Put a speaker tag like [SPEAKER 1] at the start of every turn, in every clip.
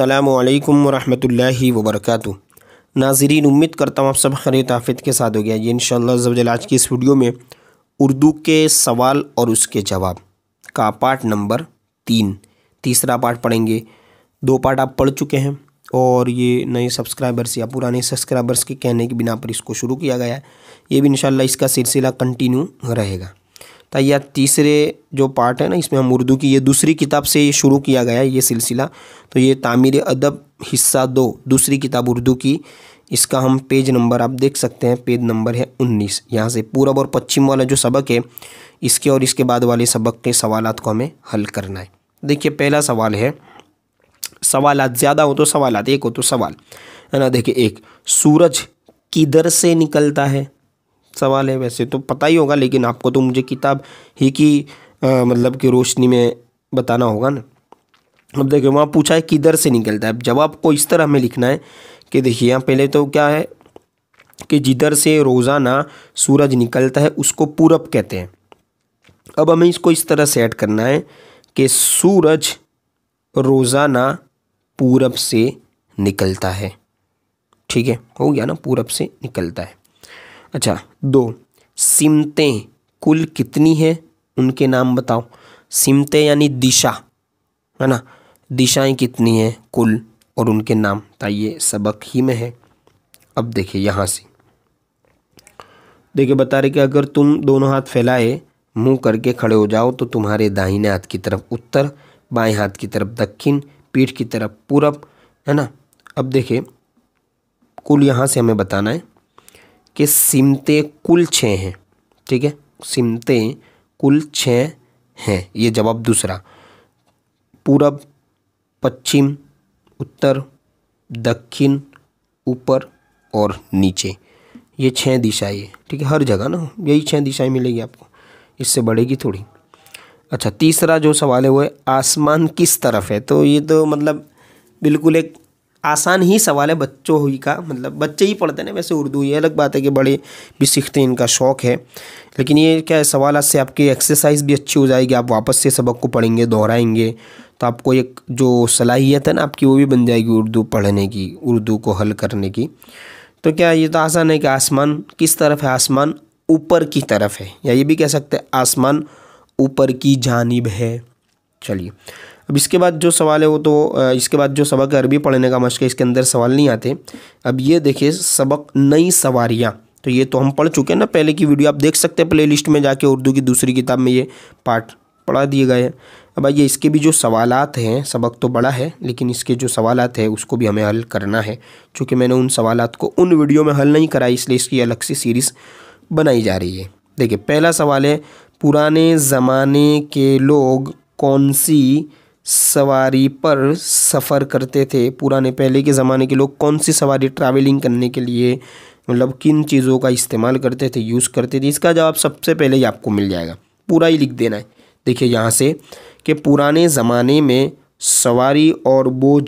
[SPEAKER 1] असलकम वरहमल वबरक नाजरीन उम्मीद करता हूँ आप सब खरीत ताफ़त के साथ हो गया ये इन आज की इस वीडियो में उर्दू के सवाल और उसके जवाब का पार्ट नंबर तीन तीसरा पार्ट पढ़ेंगे दो पार्ट आप पढ़ चुके हैं और ये नए सब्सक्राइबर्स या पुराने सब्सक्राइबर्स के कहने के बिना पर इसको शुरू किया गया है ये भी इन इसका सिलसिला कंटिन्यू रहेगा था या तीसरे जो पार्ट है ना इसमें हम उर्दू की ये दूसरी किताब से ये शुरू किया गया है ये सिलसिला तो ये तामीर अदब हिस्सा दो दूसरी किताब उर्दू की इसका हम पेज नंबर आप देख सकते हैं पेज नंबर है उन्नीस यहाँ से पूरब और पश्चिम वाला जो सबक है इसके और इसके बाद वाले सबक के सवाल को हमें हल करना है देखिए पहला सवाल है सवाल ज़्यादा हो तो सवाल एक हो तो सवाल है ना देखिए एक सूरज किधर से निकलता है सवाल है वैसे तो पता ही होगा लेकिन आपको तो मुझे किताब ही की आ, मतलब कि रोशनी में बताना होगा ना अब देखिए वहाँ पूछा है किधर से निकलता है जवाब को इस तरह हमें लिखना है कि देखिए यहाँ पहले तो क्या है कि जिधर से रोज़ाना सूरज निकलता है उसको पूरब कहते हैं अब हमें इसको इस तरह सेट करना है कि सूरज रोज़ाना पूरब से निकलता है ठीक है हो गया ना पूरब से निकलता है अच्छा दो सिमतें कुल कितनी है उनके नाम बताओ सिमतें यानी दिशा है ना दिशाएं कितनी हैं कुल और उनके नाम ताइए सबक ही में है अब देखिए यहाँ से देखिए बता रहे कि अगर तुम दोनों हाथ फैलाए मुंह करके खड़े हो जाओ तो तुम्हारे दाहिने हाथ की तरफ उत्तर बाएं हाथ की तरफ दक्षिण पीठ की तरफ पूरब है ना अब देखिए कुल यहाँ से हमें बताना है कि सिमतें कुल छः हैं ठीक है सिमतें कुल छः हैं ये जवाब दूसरा पूरब पश्चिम उत्तर दक्षिण ऊपर और नीचे ये छः दिशाएं है ठीक है हर जगह ना यही छः दिशाएं मिलेगी आपको इससे बढ़ेगी थोड़ी अच्छा तीसरा जो सवाल है वो है आसमान किस तरफ है तो ये तो मतलब बिल्कुल एक आसान ही सवाल है बच्चों ही का मतलब बच्चे ही पढ़ते हैं वैसे उर्दू ये अलग बात है कि बड़े भी सीखते हैं इनका शौक़ है लेकिन ये क्या है सवाल से आपकी एक्सरसाइज भी अच्छी हो जाएगी आप वापस से सबक को पढ़ेंगे दोहराएंगे तो आपको एक जो सलाहियत है ना आपकी वो भी बन जाएगी उर्दू पढ़ने की उर्दू को हल करने की तो क्या ये तो आसान है कि आसमान किस तरफ है आसमान ऊपर की तरफ है या ये भी कह सकते हैं आसमान ऊपर की जानब है चलिए अब इसके बाद जो सवाल है वो तो इसके बाद जो सबक है अरबी पढ़ने का मशक है इसके अंदर सवाल नहीं आते अब ये देखिए सबक नई सवारियाँ तो ये तो हम पढ़ चुके हैं ना पहले की वीडियो आप देख सकते हैं लिस्ट में जाके उर्दू की दूसरी किताब में ये पार्ट पढ़ा दिए गए अब आइए इसके भी जो सवालत हैं सबक तो बड़ा है लेकिन इसके जो सवालत है उसको भी हमें हल करना है चूँकि मैंने उन सवालत को उन वीडियो में हल नहीं करा इसलिए इसकी अलग सी सीरीज़ बनाई जा रही है देखिए पहला सवाल है पुराने ज़माने के लोग कौन सी सवारी पर सफ़र करते थे पुराने पहले के ज़माने के लोग कौन सी सवारी ट्रैवलिंग करने के लिए मतलब किन चीज़ों का इस्तेमाल करते थे यूज़ करते थे इसका जवाब सबसे पहले ही आपको मिल जाएगा पूरा ही लिख देना है देखिए यहाँ से कि पुराने ज़माने में सवारी और बोझ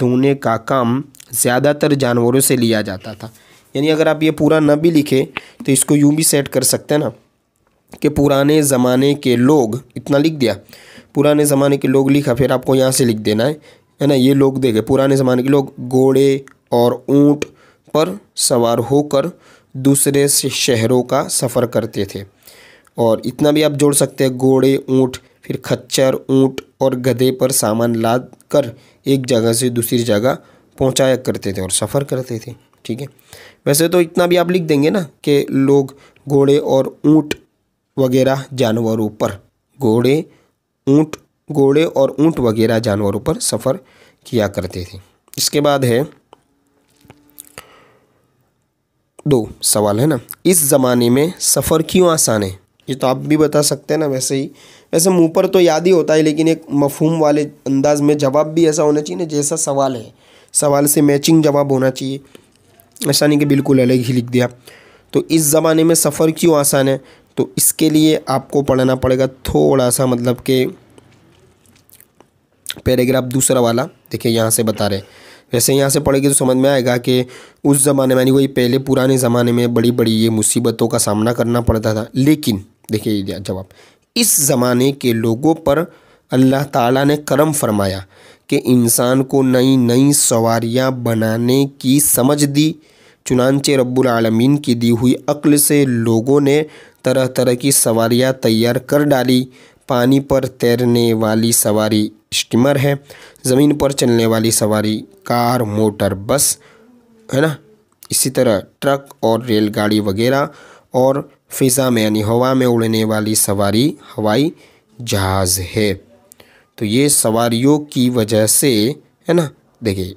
[SPEAKER 1] ढोने का काम ज़्यादातर जानवरों से लिया जाता था यानी अगर आप ये पूरा न भी लिखे तो इसको यूँ भी सेट कर सकते हैं ना कि पुराने ज़माने के लोग इतना लिख दिया पुराने ज़माने के लोग लिखा फिर आपको यहाँ से लिख देना है है ना ये लोग देखे पुराने ज़माने के लोग घोड़े और ऊँट पर सवार होकर दूसरे शहरों का सफ़र करते थे और इतना भी आप जोड़ सकते हैं घोड़े ऊँट फिर खच्चर ऊँट और गधे पर सामान लाद कर एक जगह से दूसरी जगह पहुंचाया करते थे और सफ़र करते थे ठीक है वैसे तो इतना भी आप लिख देंगे ना कि लोग घोड़े और ऊँट वगैरह जानवरों पर घोड़े ऊंट घोड़े और ऊंट वगैरह जानवरों पर सफ़र किया करते थे इसके बाद है दो सवाल है ना इस ज़माने में सफ़र क्यों आसान है ये तो आप भी बता सकते हैं ना वैसे ही वैसे मुंह पर तो याद ही होता है लेकिन एक मफहम वाले अंदाज में जवाब भी ऐसा होना चाहिए ना जैसा सवाल है सवाल से मैचिंग जवाब होना चाहिए ऐसा नहीं कि बिल्कुल अलग ही लिख दिया तो इस ज़माने में सफ़र क्यों आसान है तो इसके लिए आपको पढ़ना पड़ेगा थोड़ा सा मतलब के पैराग्राफ दूसरा वाला देखिए यहाँ से बता रहे वैसे यहाँ से पढ़ेगी तो समझ में आएगा कि उस ज़माने में यानी वही पहले पुराने ज़माने में बड़ी बड़ी ये मुसीबतों का सामना करना पड़ता था लेकिन देखिए जवाब इस ज़माने के लोगों पर अल्लाह ताला ने करम फरमाया कि इंसान को नई नई सवारियाँ बनाने की समझ दी चुनानचे रब्बुलमीन की दी हुई अक्ल से लोगों ने तरह तरह की सवारियाँ तैयार कर डाली पानी पर तैरने वाली सवारी स्टीमर है ज़मीन पर चलने वाली सवारी कार मोटर बस है ना इसी तरह ट्रक और रेलगाड़ी वगैरह और फिज़ा में यानी हवा में उड़ने वाली सवारी हवाई जहाज़ है तो ये सवारियों की वजह से है ना देखिए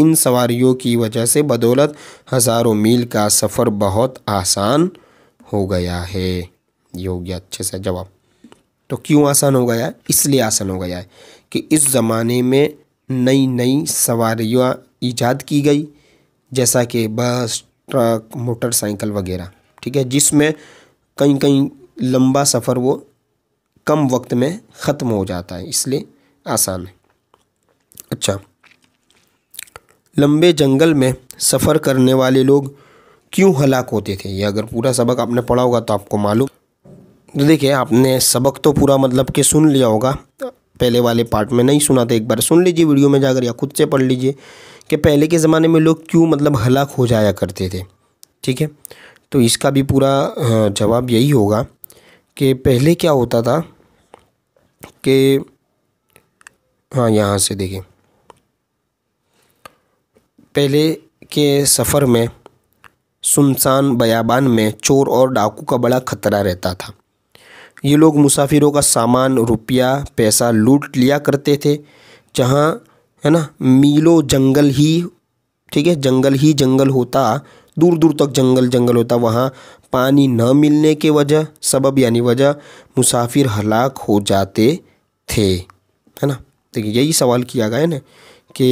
[SPEAKER 1] इन सवारियों की वजह से बदौलत हज़ारों मील का सफ़र बहुत आसान हो गया है ये हो गया अच्छे से जवाब तो क्यों आसान हो गया है इसलिए आसान हो गया है कि इस ज़माने में नई नई सवारियाँ ईजाद की गई जैसा कि बस ट्रक मोटरसाइकिल वगैरह ठीक है जिसमें कहीं कहीं लंबा सफ़र वो कम वक्त में ख़त्म हो जाता है इसलिए आसान है अच्छा लंबे जंगल में सफ़र करने वाले लोग क्यों हलाक होते थे ये अगर पूरा सबक आपने पढ़ा होगा तो आपको मालूम तो देखिए आपने सबक तो पूरा मतलब कि सुन लिया होगा पहले वाले पार्ट में नहीं सुना था एक बार सुन लीजिए वीडियो में जाकर या खुद से पढ़ लीजिए कि पहले के ज़माने में लोग क्यों मतलब हलाक हो जाया करते थे ठीक है तो इसका भी पूरा जवाब यही होगा कि पहले क्या होता था कि हाँ यहाँ से देखिए पहले के सफ़र में सुनसान बयाबान में चोर और डाकू का बड़ा खतरा रहता था ये लोग मुसाफिरों का सामान रुपया पैसा लूट लिया करते थे जहाँ है ना मीलों जंगल ही ठीक है जंगल ही जंगल होता दूर दूर तक जंगल जंगल होता वहाँ पानी न मिलने के वजह सबब यानी वजह मुसाफिर हलाक हो जाते थे है ना देखिए यही सवाल किया गया है ना कि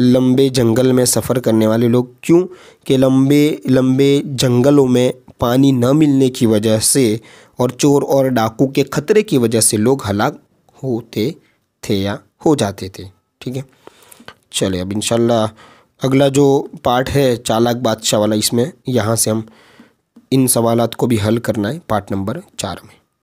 [SPEAKER 1] लंबे जंगल में सफ़र करने वाले लोग क्यों के लंबे लंबे जंगलों में पानी न मिलने की वजह से और चोर और डाकू के खतरे की वजह से लोग हलाक होते थे या हो जाते थे ठीक है चले अब इनशाला अगला जो पार्ट है चालाक बादशाह वाला इसमें यहाँ से हम इन सवालत को भी हल करना है पार्ट नंबर चार में